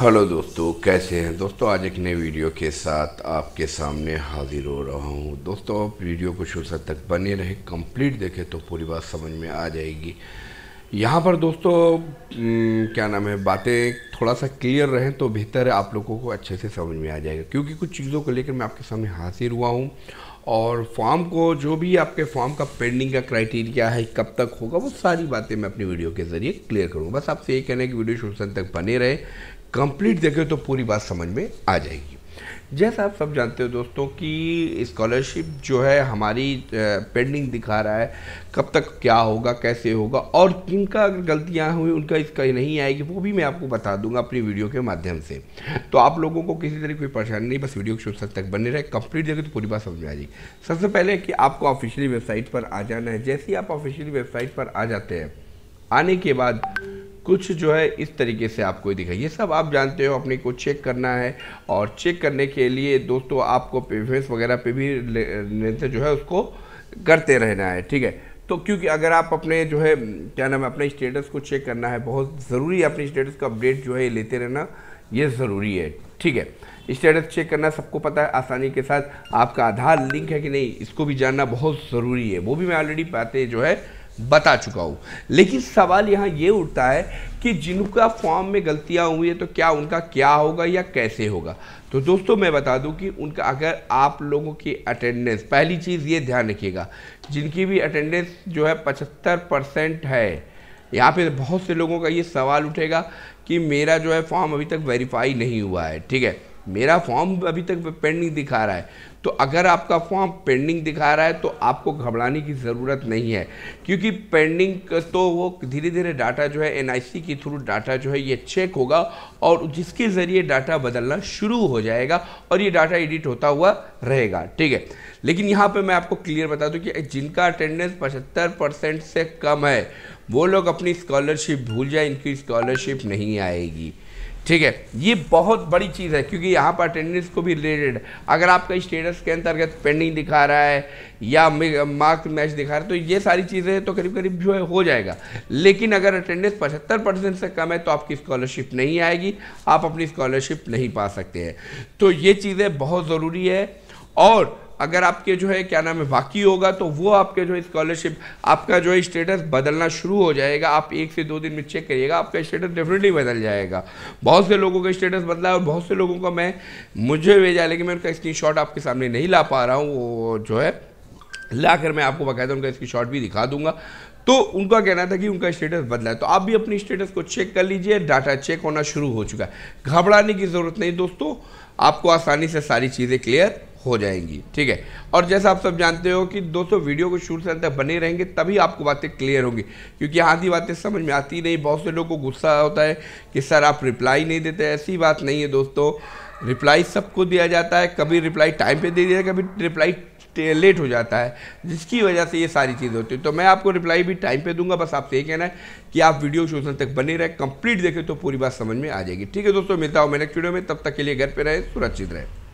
hello दोस्तों कैसे हैं दोस्तों आज एक नए वीडियो के साथ आपके सामने हाजिर हो रहा हूं दोस्तों आप वीडियो को शुरू तक बने रहे कंप्लीट देखें तो पूरी बात समझ में आ जाएगी यहां पर दोस्तों हम्म, क्या नाम है बातें थोड़ा सा क्लियर रहें तो बेहतर है आप लोगों को अच्छे से समझ में आ जाएगा क्योंकि कुछ चीज़ों को लेकर मैं आपके सामने हाजिर हुआ हूँ और फॉर्म को जो भी आपके फॉर्म का पेंडिंग का क्राइटेरिया है कब तक होगा वो सारी बातें मैं अपनी वीडियो के ज़रिए क्लियर करूँगा बस आपसे ये कहना है कि वीडियो शुरू तक बने रहे कंप्लीट देखें तो पूरी बात समझ में आ जाएगी जैसा आप सब जानते हो दोस्तों कि स्कॉलरशिप जो है हमारी पेंडिंग दिखा रहा है कब तक क्या होगा कैसे होगा और किनका अगर गलतियाँ हुई उनका इसका नहीं आएगी वो भी मैं आपको बता दूंगा अपनी वीडियो के माध्यम से तो आप लोगों को किसी तरह की परेशानी नहीं बस वीडियो के शुरू तक बने रहे कंप्लीट देखें तो पूरी बात समझ में आ जाएगी सबसे पहले कि आपको ऑफिशियली वेबसाइट पर आ जाना है जैसे ही आप ऑफिशियली वेबसाइट पर आ जाते हैं आने के बाद कुछ जो है इस तरीके से आपको दिखा ये सब आप जानते हो अपने को चेक करना है और चेक करने के लिए दोस्तों आपको पेमेंस वगैरह पे भी लेते जो है उसको करते रहना है ठीक है तो क्योंकि अगर आप अपने जो है क्या नाम है अपने स्टेटस को चेक करना है बहुत ज़रूरी है अपने स्टेटस का अपडेट जो है लेते रहना ये ज़रूरी है ठीक है स्टेटस चेक करना सबको पता है आसानी के साथ आपका आधार लिंक है कि नहीं इसको भी जानना बहुत ज़रूरी है वो भी मैं ऑलरेडी बातें जो है बता चुका हूँ लेकिन सवाल यहाँ ये उठता है कि जिनका फॉर्म में गलतियाँ हुई हैं तो क्या उनका क्या होगा या कैसे होगा तो दोस्तों मैं बता दूं कि उनका अगर आप लोगों की अटेंडेंस पहली चीज़ ये ध्यान रखिएगा जिनकी भी अटेंडेंस जो है पचहत्तर परसेंट है यहाँ पे बहुत से लोगों का ये सवाल उठेगा कि मेरा जो है फॉर्म अभी तक वेरीफाई नहीं हुआ है ठीक है मेरा फॉर्म अभी तक पेंडिंग दिखा रहा है तो अगर आपका फॉर्म पेंडिंग दिखा रहा है तो आपको घबराने की ज़रूरत नहीं है क्योंकि पेंडिंग तो वो धीरे धीरे डाटा जो है एन के थ्रू डाटा जो है ये चेक होगा और जिसके ज़रिए डाटा बदलना शुरू हो जाएगा और ये डाटा एडिट होता हुआ रहेगा ठीक है लेकिन यहाँ पर मैं आपको क्लियर बता दूँ कि जिनका अटेंडेंस पचहत्तर परसेंट से कम है वो लोग अपनी स्कॉलरशिप भूल जाए इनकी स्कॉलरशिप नहीं आएगी ठीक है ये बहुत बड़ी चीज़ है क्योंकि यहाँ पर अटेंडेंस को भी रिलेटेड अगर आपका स्टेटस के अंतर्गत पेंडिंग दिखा रहा है या मार्क मैच दिखा रहा है तो ये सारी चीज़ें तो करीब करीब जो है हो जाएगा लेकिन अगर अटेंडेंस पचहत्तर परसेंट से कम है तो आपकी स्कॉलरशिप नहीं आएगी आप अपनी स्कॉलरशिप नहीं पा सकते हैं तो ये चीज़ें बहुत ज़रूरी है और अगर आपके जो है क्या नाम है वाकई होगा तो वो आपके जो है स्कॉलरशिप आपका जो है स्टेटस बदलना शुरू हो जाएगा आप एक से दो दिन में चेक करिएगा आपका स्टेटस डेफिनेटली बदल जाएगा बहुत से लोगों का स्टेटस बदला है और बहुत से लोगों का मैं मुझे भेजा लेकिन मैं उनका स्क्रीन आपके सामने नहीं ला पा रहा हूँ वो जो है ला कर मैं आपको बकायदा उनका स्क्रीन भी दिखा दूंगा तो उनका कहना था कि उनका स्टेटस बदला है तो आप भी अपनी स्टेटस को चेक कर लीजिए डाटा चेक होना शुरू हो चुका है घबराने की ज़रूरत नहीं दोस्तों आपको आसानी से सारी चीज़ें क्लियर हो जाएंगी ठीक है और जैसा आप सब जानते हो कि दोस्तों वीडियो को शुरू से अंतर तक बने रहेंगे तभी आपको बातें क्लियर होंगी क्योंकि आधी बातें समझ में आती नहीं बहुत से लोगों को गुस्सा होता है कि सर आप रिप्लाई नहीं देते ऐसी बात नहीं है दोस्तों रिप्लाई सबको दिया जाता है कभी रिप्लाई टाइम पर दे दिया कभी रिप्लाई लेट हो जाता है जिसकी वजह से ये सारी चीज़ें होती है तो मैं आपको रिप्लाई भी टाइम पे दूंगा बस आपसे ये कहना है कि आप वीडियो शोषण तक बने रहे कंप्लीट देखें तो पूरी बात समझ में आ जाएगी ठीक है दोस्तों मिलता हूँ मैं नेक्स्ट वीडियो में तब तक के लिए घर पर रहें सुरक्षित रहें